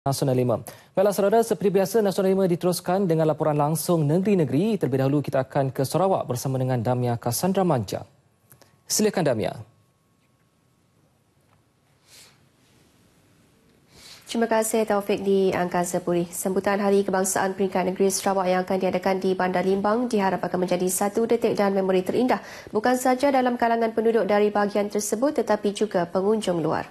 Nasional 5. Baiklah saudara, seperti biasa Nasional 5 diteruskan dengan laporan langsung negeri-negeri. Terlebih dahulu kita akan ke Sarawak bersama dengan Damia Cassandra Manja. Silakan Damia. Terima kasih Taufik di Angkasa Puri. Sambutan Hari Kebangsaan Peringkat Negeri Sarawak yang akan diadakan di Bandar Limbang diharap akan menjadi satu detik dan memori terindah bukan saja dalam kalangan penduduk dari bahagian tersebut tetapi juga pengunjung luar.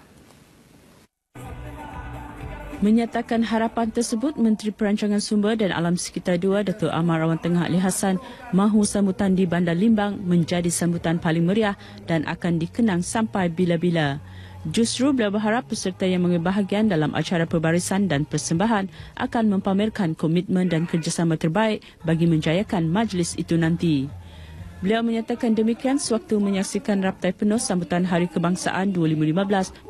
Menyatakan harapan tersebut, Menteri Perancangan Sumber dan Alam Sekitar dua Datuk Amar Awan Tengah Ali Hassan mahu sambutan di Bandar Limbang menjadi sambutan paling meriah dan akan dikenang sampai bila-bila. Justru beliau berharap peserta yang mengambil bahagian dalam acara perbarisan dan persembahan akan mempamerkan komitmen dan kerjasama terbaik bagi menjayakan majlis itu nanti. Beliau menyatakan demikian sewaktu menyaksikan raptai penuh sambutan Hari Kebangsaan 2015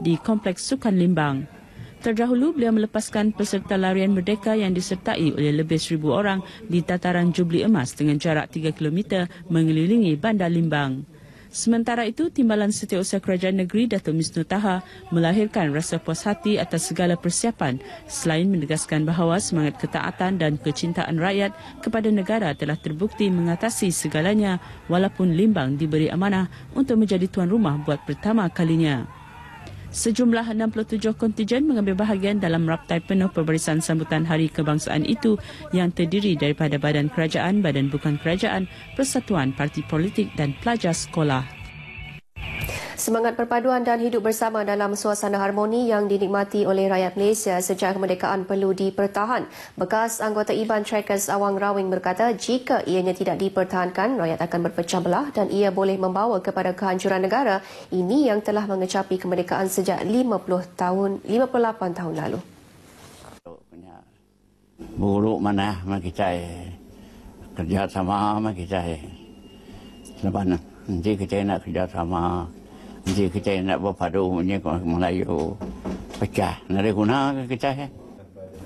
di Kompleks Sukan Limbang. Terdahulu, beliau melepaskan peserta larian merdeka yang disertai oleh lebih seribu orang di tataran Jubli Emas dengan jarak 3 km mengelilingi Bandar Limbang. Sementara itu, Timbalan Setiausaha Kerajaan Negeri Dato' Misnu Taha melahirkan rasa puas hati atas segala persiapan selain menegaskan bahawa semangat ketaatan dan kecintaan rakyat kepada negara telah terbukti mengatasi segalanya walaupun Limbang diberi amanah untuk menjadi tuan rumah buat pertama kalinya. Sejumlah 67 kontijen mengambil bahagian dalam raptai penuh pemberisan sambutan Hari Kebangsaan itu yang terdiri daripada badan kerajaan, badan bukan kerajaan, persatuan parti politik dan pelajar sekolah Semangat perpaduan dan hidup bersama dalam suasana harmoni yang dinikmati oleh rakyat Malaysia sejak kemerdekaan perlu dipertahan. Bekas anggota Iban Trekkers Awang Rawing berkata jika ianya tidak dipertahankan, rakyat akan berpecah belah dan ia boleh membawa kepada kehancuran negara ini yang telah mengecapi kemerdekaan sejak 50 tahun 58 tahun lalu. Buruk mana mak kita kerja sama mak kita. Sebab nanti kita nak kerja sama jadi kita nak berpadu punya Melayu pecah. Nari guna ke kita ya?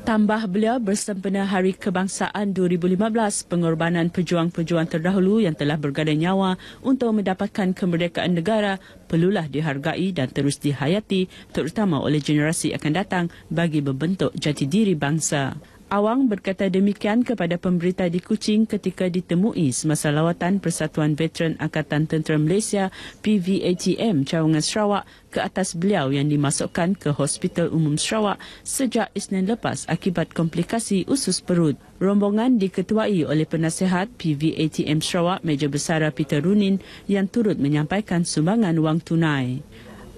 Tambah beliau bersempena Hari Kebangsaan 2015, pengorbanan pejuang-pejuang terdahulu yang telah bergadai nyawa untuk mendapatkan kemerdekaan negara perlulah dihargai dan terus dihayati terutama oleh generasi akan datang bagi membentuk jati diri bangsa. Awang berkata demikian kepada pemberita di Kuching ketika ditemui semasa lawatan Persatuan Veteran Angkatan Tentera Malaysia PVATM Cawangan Sarawak ke atas beliau yang dimasukkan ke Hospital Umum Sarawak sejak Isnin lepas akibat komplikasi usus perut. Rombongan diketuai oleh penasihat PVATM Sarawak Major Besar Peter Runin yang turut menyampaikan sumbangan wang tunai.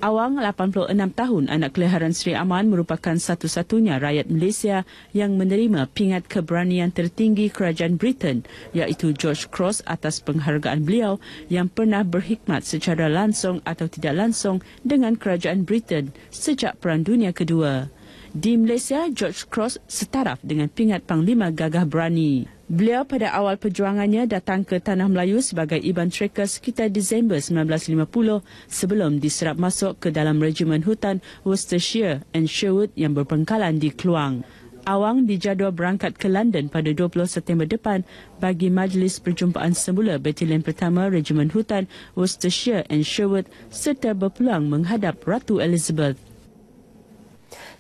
Awang, 86 tahun, anak keliharan Sri Aman merupakan satu-satunya rakyat Malaysia yang menerima pingat keberanian tertinggi kerajaan Britain iaitu George Cross atas penghargaan beliau yang pernah berkhidmat secara langsung atau tidak langsung dengan kerajaan Britain sejak Perang Dunia Kedua. Di Malaysia, George Cross setaraf dengan pingat Panglima Gagah Berani. Beliau pada awal perjuangannya datang ke Tanah Melayu sebagai Iban Trekker sekitar Disember 1950 sebelum diserap masuk ke dalam Regimen Hutan Worcestershire and Sherwood yang berpengkalan di Keluang. Awang dijadual berangkat ke London pada 20 September depan bagi majlis perjumpaan semula Batalion Pertama Regimen Hutan Worcestershire and Sherwood serta berpeluang menghadap Ratu Elizabeth.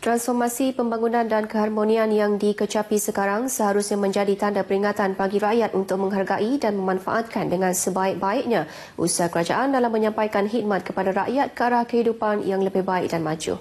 Transformasi pembangunan dan keharmonian yang dikecapi sekarang seharusnya menjadi tanda peringatan bagi rakyat untuk menghargai dan memanfaatkan dengan sebaik-baiknya usaha kerajaan dalam menyampaikan khidmat kepada rakyat ke arah kehidupan yang lebih baik dan maju.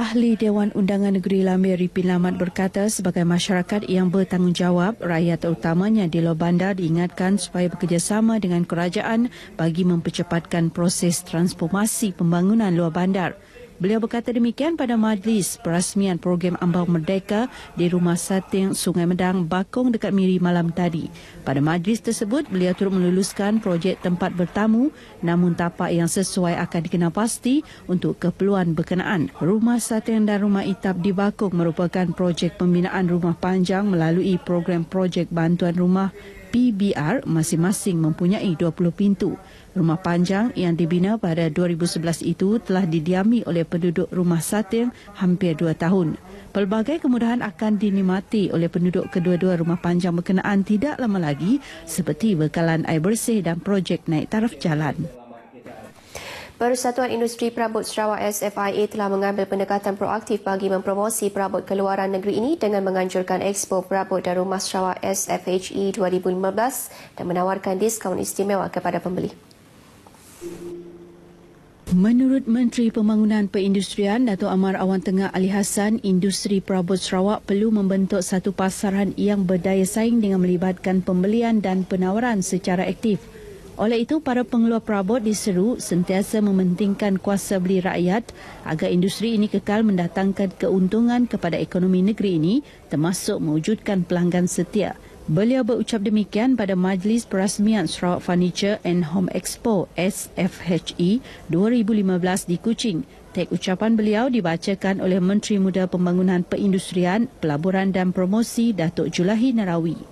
Ahli Dewan Undangan Negeri Lamir Ripin Lamat berkata sebagai masyarakat yang bertanggungjawab, rakyat terutamanya di luar Bandar diingatkan supaya bekerjasama dengan kerajaan bagi mempercepatkan proses transformasi pembangunan luar bandar. Beliau berkata demikian pada majlis perasmian program Ambau Merdeka di Rumah Sating Sungai Medang, Bakong dekat Miri malam tadi. Pada majlis tersebut, beliau turut meluluskan projek tempat bertamu namun tapak yang sesuai akan dikenal pasti untuk keperluan berkenaan. Rumah Sating dan Rumah Itap di Bakong merupakan projek pembinaan rumah panjang melalui program projek bantuan rumah PBR masing-masing mempunyai 20 pintu. Rumah panjang yang dibina pada 2011 itu telah didiami oleh penduduk rumah satir hampir 2 tahun. Pelbagai kemudahan akan dinikmati oleh penduduk kedua-dua rumah panjang berkenaan tidak lama lagi seperti bekalan air bersih dan projek naik taraf jalan. Persatuan Industri Perabot Sarawak SFIA telah mengambil pendekatan proaktif bagi mempromosi perabot keluaran negeri ini dengan menganjurkan Expo Perabot dan Rumah Sarawak SFHE 2015 dan menawarkan diskaun istimewa kepada pembeli. Menurut Menteri Pembangunan Perindustrian Dato Amar Awan Tengah Ali Hassan, industri perabot Sarawak perlu membentuk satu pasaran yang berdaya saing dengan melibatkan pembelian dan penawaran secara aktif. Oleh itu, para pengeluar perabot diseru sentiasa mementingkan kuasa beli rakyat agar industri ini kekal mendatangkan keuntungan kepada ekonomi negeri ini termasuk mewujudkan pelanggan setia. Beliau berucap demikian pada Majlis Perasmian Sarawak Furniture and Home Expo SFHE 2015 di Kuching. Tek ucapan beliau dibacakan oleh Menteri Muda Pembangunan Perindustrian, Pelaburan dan Promosi Datuk Julahi Narawi.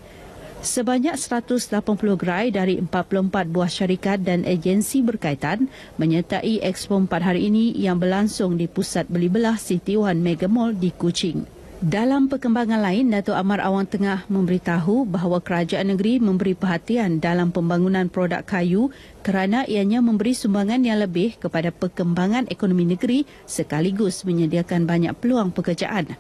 Sebanyak 180 gerai dari 44 buah syarikat dan agensi berkaitan menyertai Expo 4 hari ini yang berlangsung di Pusat Beli Belah City One Mega Mall di Kuching. Dalam perkembangan lain, Datuk Amar Awang Tengah memberitahu bahawa kerajaan negeri memberi perhatian dalam pembangunan produk kayu kerana ianya memberi sumbangan yang lebih kepada perkembangan ekonomi negeri sekaligus menyediakan banyak peluang pekerjaan.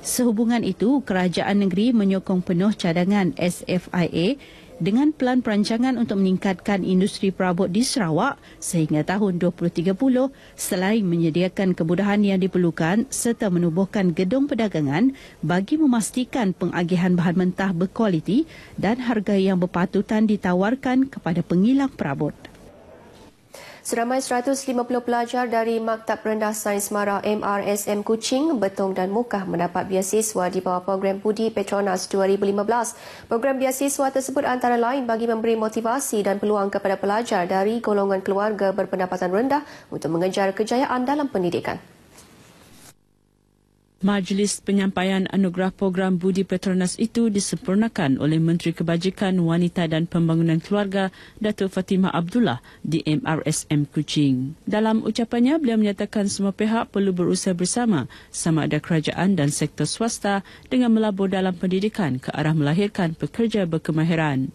Sehubungan itu, kerajaan negeri menyokong penuh cadangan SFIA dengan pelan perancangan untuk meningkatkan industri perabot di Sarawak sehingga tahun 2030 selain menyediakan kemudahan yang diperlukan serta menubuhkan gedung perdagangan bagi memastikan pengagihan bahan mentah berkualiti dan harga yang berpatutan ditawarkan kepada pengilang perabot. Seramai 150 pelajar dari Maktab Rendah Sains Mara MRSM Kuching, Betong dan Mukah mendapat biasiswa di bawah program Budi Petronas 2015. Program biasiswa tersebut antara lain bagi memberi motivasi dan peluang kepada pelajar dari golongan keluarga berpendapatan rendah untuk mengejar kejayaan dalam pendidikan. Majlis penyampaian anugerah program Budi Petronas itu disempurnakan oleh Menteri Kebajikan Wanita dan Pembangunan Keluarga Datuk Fatimah Abdullah di MRSM Kuching. Dalam ucapannya, beliau menyatakan semua pihak perlu berusaha bersama sama ada kerajaan dan sektor swasta dengan melabur dalam pendidikan ke arah melahirkan pekerja berkemahiran.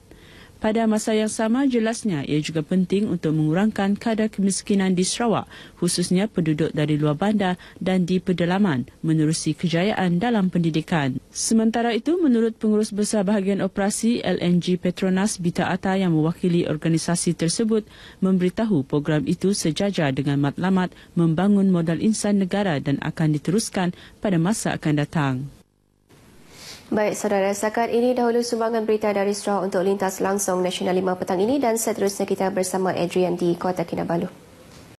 Pada masa yang sama, jelasnya ia juga penting untuk mengurangkan kadar kemiskinan di Sarawak, khususnya penduduk dari luar bandar dan di pedalaman, menerusi kejayaan dalam pendidikan. Sementara itu, menurut pengurus besar bahagian operasi LNG Petronas Bita Atta yang mewakili organisasi tersebut, memberitahu program itu sejajar dengan matlamat membangun modal insan negara dan akan diteruskan pada masa akan datang. Baik, saudara sekat ini dahulu sumbangan berita dari Sarawak untuk lintas langsung Nasional 5 petang ini dan seterusnya kita bersama Adrian di Kota Kinabalu.